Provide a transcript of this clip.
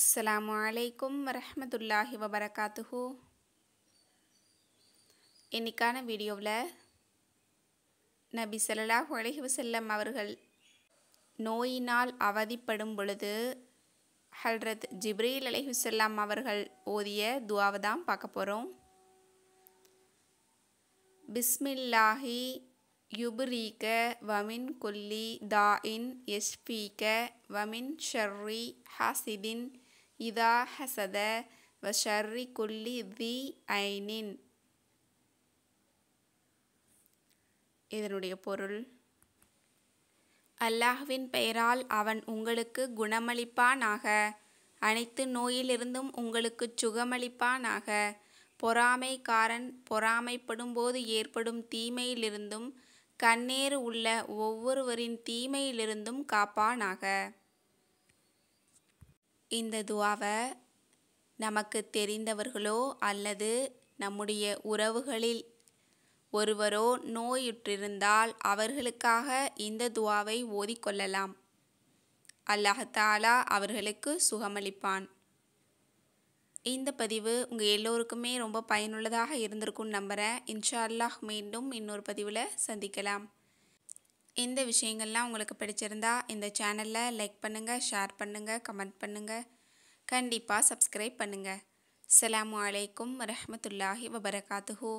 அஸ்லாம் வலைக்கும் வரமத்துல்லாஹி வபரகாத்துஹு இன்றைக்கான வீடியோவில் நபி சல்லாஹ் உலகி செல்லம் அவர்கள் நோயினால் அவதிப்படும் பொழுது ஹல்ரத் ஜிப்ரீல் அலிஹுசல்லாம் அவர்கள் ஓதிய துவாவை தான் பார்க்க போகிறோம் பிஸ்மில்லாஹி யுபுரீக வமின் குல்லி தாயின் எஸ்பீக வமின் ஷர்ரி ஹாசிதின் இதா ஹசத வ ஷர்ரி குல்லி தி ஐனின் இதனுடைய பொருள் அல்லாஹ்வின் பெயரால் அவன் உங்களுக்கு குணமளிப்பானாக அனைத்து நோயிலிருந்தும் உங்களுக்கு சுகமளிப்பானாக பொறாமைக்காரன் பொறாமைப்படும்போது ஏற்படும் தீமையிலிருந்தும் கண்ணீர் உள்ள ஒவ்வொருவரின் தீமையிலிருந்தும் காப்பானாக இந்த துவாவை நமக்கு தெரிந்தவர்களோ அல்லது நம்முடைய உறவுகளில் ஒருவரோ நோயுற்றிருந்தால் அவர்களுக்காக இந்த துவாவை ஓதிக்கொள்ளலாம் அல்லாஹாலா அவர்களுக்கு சுகமளிப்பான் இந்த பதிவு உங்கள் எல்லோருக்குமே ரொம்ப பயனுள்ளதாக இருந்திருக்கும்னு நம்புகிறேன் இன்ஷா அல்லாஹ் மீண்டும் இன்னொரு பதிவில் சந்திக்கலாம் இந்த விஷயங்கள்லாம் உங்களுக்கு பிடிச்சிருந்தா இந்த சேனலில் லைக் பண்ணுங்கள் ஷேர் பண்ணுங்கள் கமெண்ட் பண்ணுங்கள் கண்டிப்பாக சப்ஸ்கிரைப் பண்ணுங்கள் அலாம் அலைக்கும் வரமத்துல்லாஹி வபரகாத்துஹூ